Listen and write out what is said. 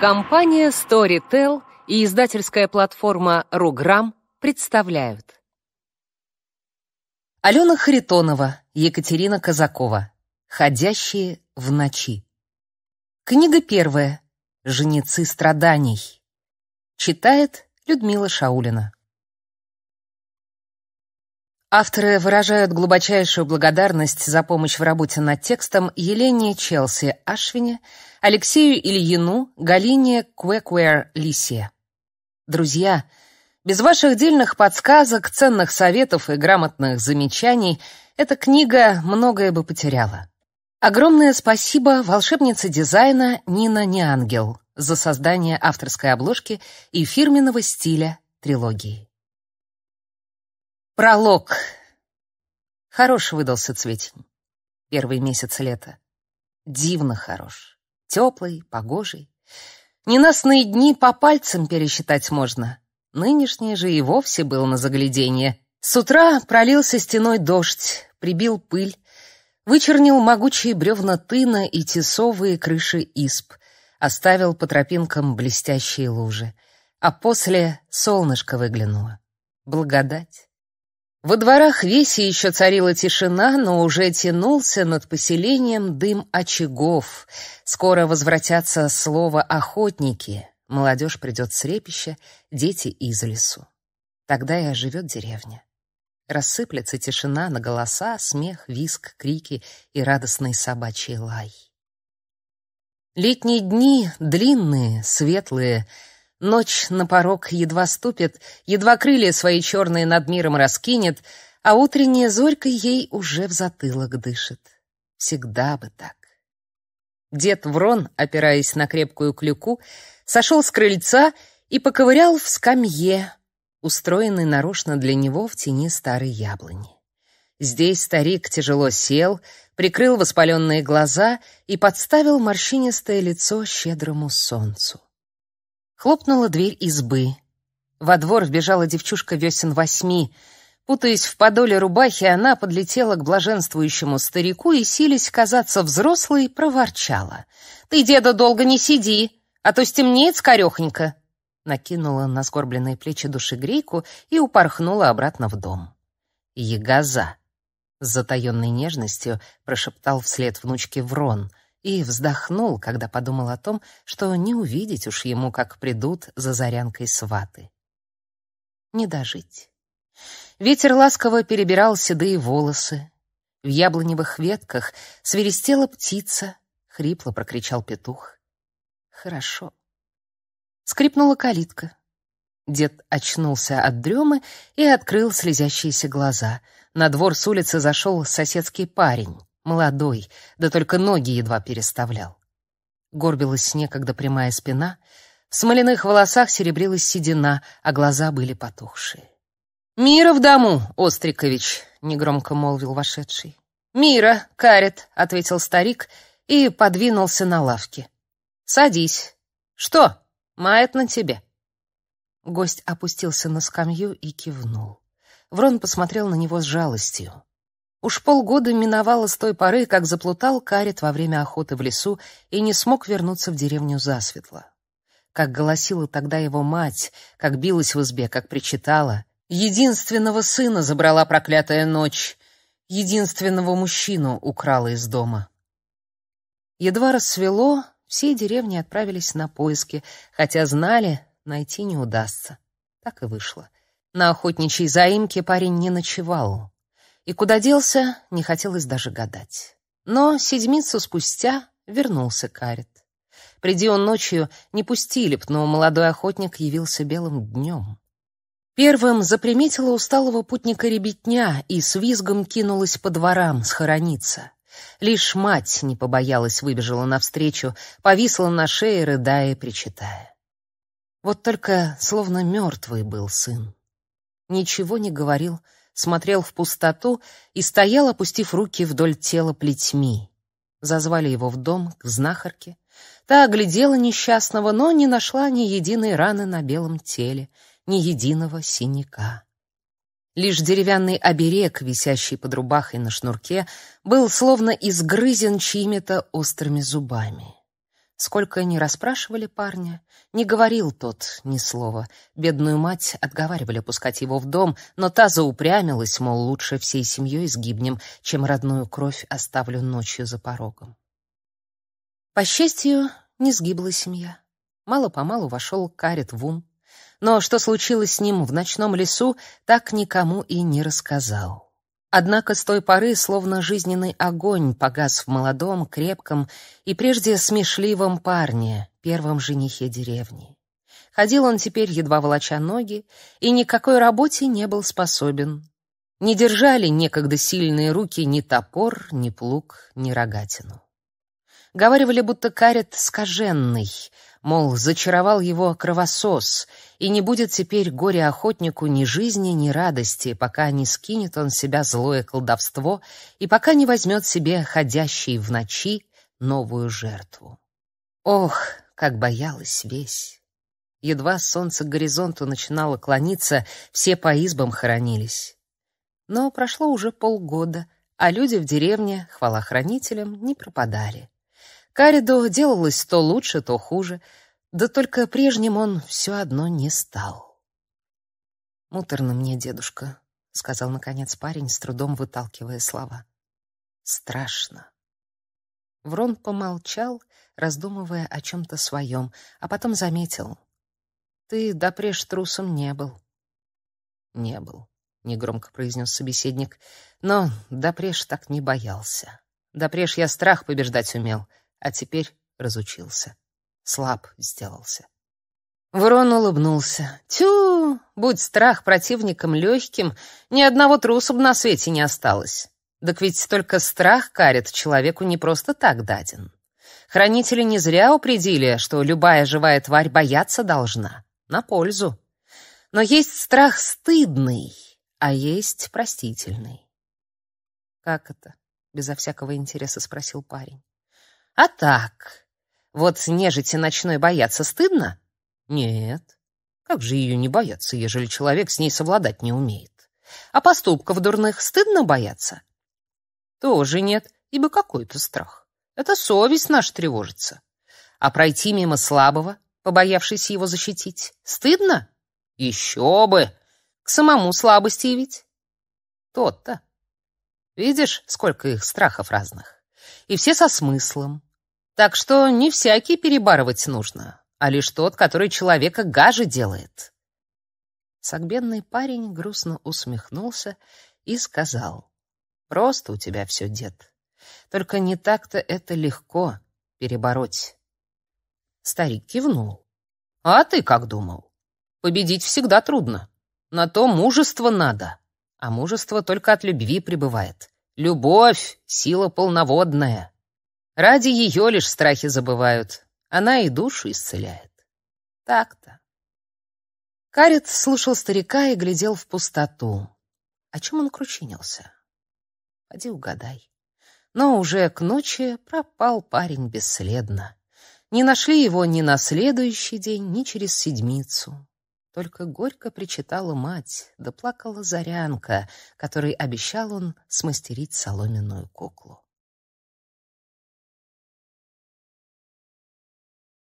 Компания Storytel и издательская платформа Rugram представляют. Алена Харитонова, Екатерина Казакова. Ходящие в ночи. Книга первая. Женицы страданий. Читает Людмила Шаулина. Авторы выражают глубочайшую благодарность за помощь в работе над текстом Елене Челси Ашвине, Алексею Ильину, Галине квеквер Лисе. Друзья, без ваших дельных подсказок, ценных советов и грамотных замечаний эта книга многое бы потеряла. Огромное спасибо волшебнице дизайна Нина Неангел за создание авторской обложки и фирменного стиля трилогии. Пролог. Хорош выдался цветень. Первый месяц лета. Дивно хорош. Теплый, погожий. Ненастные дни по пальцам пересчитать можно. Нынешний же и вовсе был на загляденье. С утра пролился стеной дождь, прибил пыль, вычернил могучие бревна тына и тесовые крыши исп, оставил по тропинкам блестящие лужи. А после солнышко выглянуло. Благодать. Во дворах Веси еще царила тишина, но уже тянулся над поселением дым очагов. Скоро возвратятся слово «охотники». Молодежь придет с репища, дети из лесу. Тогда и оживет деревня. Рассыплется тишина на голоса, смех, виск, крики и радостный собачий лай. Летние дни длинные, светлые, Ночь на порог едва ступит, едва крылья свои черные над миром раскинет, а утренняя зорька ей уже в затылок дышит. Всегда бы так. Дед Врон, опираясь на крепкую клюку, сошел с крыльца и поковырял в скамье, устроенной нарочно для него в тени старой яблони. Здесь старик тяжело сел, прикрыл воспаленные глаза и подставил морщинистое лицо щедрому солнцу. Хлопнула дверь избы. Во двор вбежала девчушка весен восьми. Путаясь в подоле рубахи, она подлетела к блаженствующему старику и, силясь казаться взрослой, проворчала. «Ты, деда, долго не сиди, а то стемнеет скорехонько!» Накинула на сгорбленные плечи душегрейку и упорхнула обратно в дом. «Ягоза!» С затаенной нежностью прошептал вслед внучке Врон и вздохнул, когда подумал о том, что не увидеть уж ему, как придут за зарянкой сваты. Не дожить. Ветер ласково перебирал седые волосы. В яблоневых ветках свирестела птица, хрипло прокричал петух. Хорошо. Скрипнула калитка. Дед очнулся от дремы и открыл слезящиеся глаза. На двор с улицы зашел соседский парень. Молодой, да только ноги едва переставлял. Горбилась некогда прямая спина, в смоляных волосах серебрилась седина, а глаза были потухшие. «Мира в дому, Острикович!» — негромко молвил вошедший. «Мира, карет!» — ответил старик и подвинулся на лавке. «Садись. Что, мает на тебе?» Гость опустился на скамью и кивнул. Врон посмотрел на него с жалостью. Уж полгода миновало с той поры, как заплутал Карет во время охоты в лесу и не смог вернуться в деревню засветло. Как голосила тогда его мать, как билась в избе, как причитала. Единственного сына забрала проклятая ночь, единственного мужчину украла из дома. Едва рассвело, все деревни отправились на поиски, хотя знали, найти не удастся. Так и вышло. На охотничьей заимке парень не ночевал. И куда делся, не хотелось даже гадать. Но седмицу спустя вернулся Карет. Приди он ночью, не пустили б, но молодой охотник явился белым днем. Первым заприметила усталого путника ребятня и с визгом кинулась по дворам схорониться. Лишь мать не побоялась, выбежала навстречу, повисла на шее, рыдая и причитая. Вот только словно мертвый был сын. Ничего не говорил, смотрел в пустоту и стоял, опустив руки вдоль тела плетьми. Зазвали его в дом к знахарке. Та оглядела несчастного, но не нашла ни единой раны на белом теле, ни единого синяка. Лишь деревянный оберег, висящий под рубахой на шнурке, был словно изгрызен чьими-то острыми зубами. Сколько ни расспрашивали парня, не говорил тот ни слова. Бедную мать отговаривали пускать его в дом, но та заупрямилась, мол, лучше всей семьей сгибнем, чем родную кровь оставлю ночью за порогом. По счастью, не сгибла семья. Мало-помалу вошел Карет в ум. Но что случилось с ним в ночном лесу, так никому и не рассказал. Однако с той поры словно жизненный огонь погас в молодом, крепком и прежде смешливом парне, первом женихе деревни. Ходил он теперь едва волоча ноги и никакой работе не был способен. Не держали некогда сильные руки ни топор, ни плуг, ни рогатину говаривали, будто карет скаженный, мол, зачаровал его кровосос, и не будет теперь горе-охотнику ни жизни, ни радости, пока не скинет он себя злое колдовство и пока не возьмет себе ходящий в ночи новую жертву. Ох, как боялась весь! Едва солнце к горизонту начинало клониться, все по избам хоронились. Но прошло уже полгода, а люди в деревне, хвала хранителям, не пропадали. Каридо делалось то лучше, то хуже, да только прежним он все одно не стал. «Муторно мне, дедушка», — сказал, наконец, парень, с трудом выталкивая слова. «Страшно». Врон помолчал, раздумывая о чем-то своем, а потом заметил. «Ты допреж трусом не был». «Не был», — негромко произнес собеседник, — «но допреж так не боялся. Допреж я страх побеждать умел, а теперь разучился. Слаб сделался. Врон улыбнулся. «Тю! Будь страх противником легким, ни одного труса бы на свете не осталось. Так ведь только страх карет человеку не просто так даден. Хранители не зря упредили, что любая живая тварь бояться должна. На пользу. Но есть страх стыдный, а есть простительный». «Как это?» — безо всякого интереса спросил парень. А так, вот нежити ночной бояться стыдно? Нет. Как же ее не бояться, ежели человек с ней совладать не умеет? А поступков дурных стыдно бояться? Тоже нет, ибо какой-то страх. Это совесть наш тревожится. А пройти мимо слабого, побоявшись его защитить, стыдно? Еще бы! К самому слабости ведь. Тот-то. Видишь, сколько их страхов разных. И все со смыслом. Так что не всякий перебарывать нужно, а лишь тот, который человека гаже делает. Сагбенный парень грустно усмехнулся и сказал. «Просто у тебя все, дед. Только не так-то это легко перебороть». Старик кивнул. «А ты как думал? Победить всегда трудно. На то мужество надо. А мужество только от любви прибывает. Любовь — сила полноводная». Ради ее лишь страхи забывают. Она и душу исцеляет. Так-то. Карец слушал старика и глядел в пустоту. О чем он кручинился? Поди угадай. Но уже к ночи пропал парень бесследно. Не нашли его ни на следующий день, ни через седмицу. Только горько причитала мать, да плакала Зарянка, которой обещал он смастерить соломенную куклу.